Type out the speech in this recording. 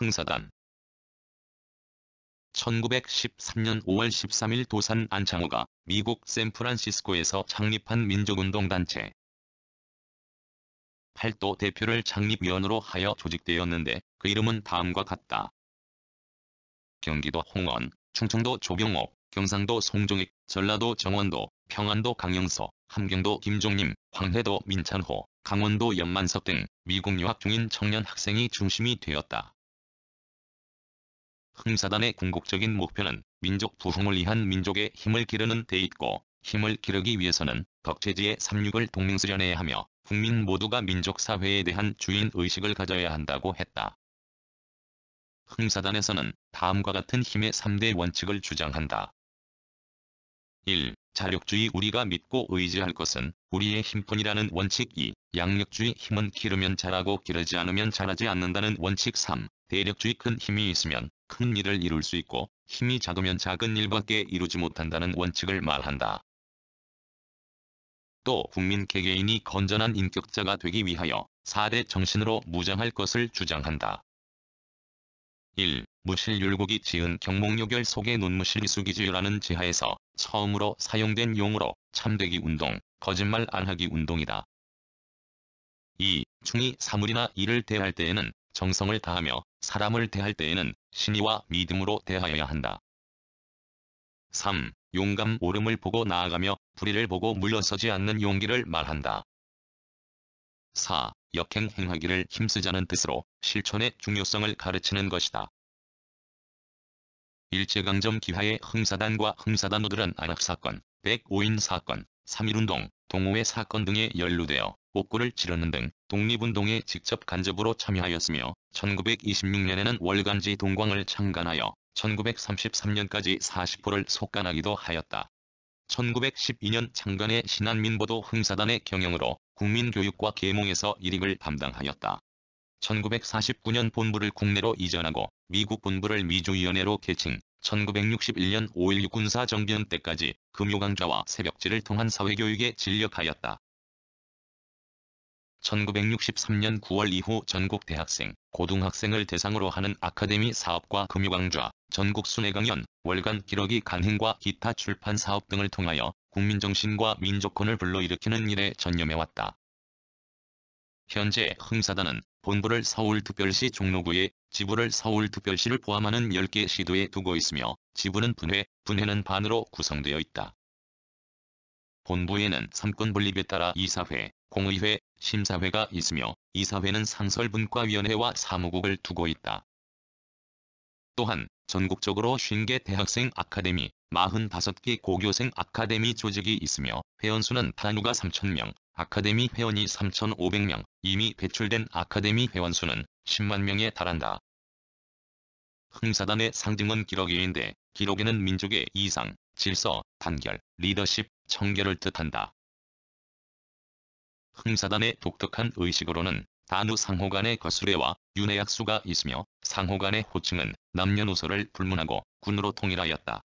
흥사단 1913년 5월 13일 도산 안창호가 미국 샌프란시스코에서 창립한 민족운동단체 8도 대표를 창립위원으로 하여 조직되었는데 그 이름은 다음과 같다. 경기도 홍원, 충청도 조경옥, 경상도 송종익, 전라도 정원도, 평안도 강영서, 함경도 김종림, 황해도 민찬호, 강원도 연만석 등 미국 유학 중인 청년 학생이 중심이 되었다. 흠사단의 궁극적인 목표는 민족 부흥을 위한 민족의 힘을 기르는 데 있고 힘을 기르기 위해서는 덕체지의 삼육을 동맹수련해야 하며 국민 모두가 민족사회에 대한 주인의식을 가져야 한다고 했다. 흠사단에서는 다음과 같은 힘의 3대 원칙을 주장한다. 1. 자력주의 우리가 믿고 의지할 것은 우리의 힘뿐이라는 원칙 2. 양력주의 힘은 기르면 자라고 기르지 않으면 자라지 않는다는 원칙 3. 대력주의 큰 힘이 있으면 큰 일을 이룰 수 있고 힘이 작으면 작은 일밖에 이루지 못한다는 원칙을 말한다. 또 국민 개개인이 건전한 인격자가 되기 위하여 4대 정신으로 무장할 것을 주장한다. 1. 무실율곡이 지은 경목요결 속의 눈무실 수기지유라는 지하에서 처음으로 사용된 용어로 참되기 운동, 거짓말 안하기 운동이다. 2. 충이 사물이나 일을 대할 때에는 정성을 다하며 사람을 대할 때에는 신의와 믿음으로 대하여야 한다. 3. 용감 오름을 보고 나아가며 불의를 보고 물러서지 않는 용기를 말한다. 4. 역행 행하기를 힘쓰자는 뜻으로 실천의 중요성을 가르치는 것이다. 일제강점 기하의 흥사단과 흥사단노들은 안학사건, 105인 사건, 3.1운동, 동호회 사건 등에 연루되어 복구를 치르는 등 독립운동에 직접 간접으로 참여하였으며 1926년에는 월간지 동광을 창간하여 1933년까지 40호를 속간하기도 하였다. 1912년 창간의 신한민보도 흥사단의 경영으로 국민교육과 계몽에서 일익을 담당하였다. 1949년 본부를 국내로 이전하고 미국 본부를 미주위원회로 개칭, 1961년 5.16 군사 정변 때까지 금요강좌와 새벽지를 통한 사회교육에 진력하였다. 1963년 9월 이후 전국 대학생, 고등학생을 대상으로 하는 아카데미 사업과 금융왕좌 전국 순회 강연, 월간 기러기 간행과 기타 출판 사업 등을 통하여 국민정신과 민족권을 불러일으키는 일에 전념해왔다. 현재 흥사단은 본부를 서울특별시 종로구에 지부를 서울특별시를 포함하는 10개 시도에 두고 있으며 지부는 분회, 분회는 반으로 구성되어 있다. 본부에는 삼권 분립에 따라 이사회, 공의회, 심사회가 있으며 이사회는 상설분과위원회와 사무국을 두고 있다. 또한 전국적으로 50개 대학생 아카데미, 45개 고교생 아카데미 조직이 있으며 회원수는 단우가 3,000명, 아카데미 회원이 3,500명, 이미 배출된 아카데미 회원수는 10만 명에 달한다. 흥사단의 상징은 기러기인데 기러기는 민족의 이상, 질서, 단결, 리더십, 청결을 뜻한다. 흥사단의 독특한 의식으로는 단우 상호 간의 거수례와 윤회약수가 있으며 상호 간의 호칭은 남녀노소를 불문하고 군으로 통일하였다.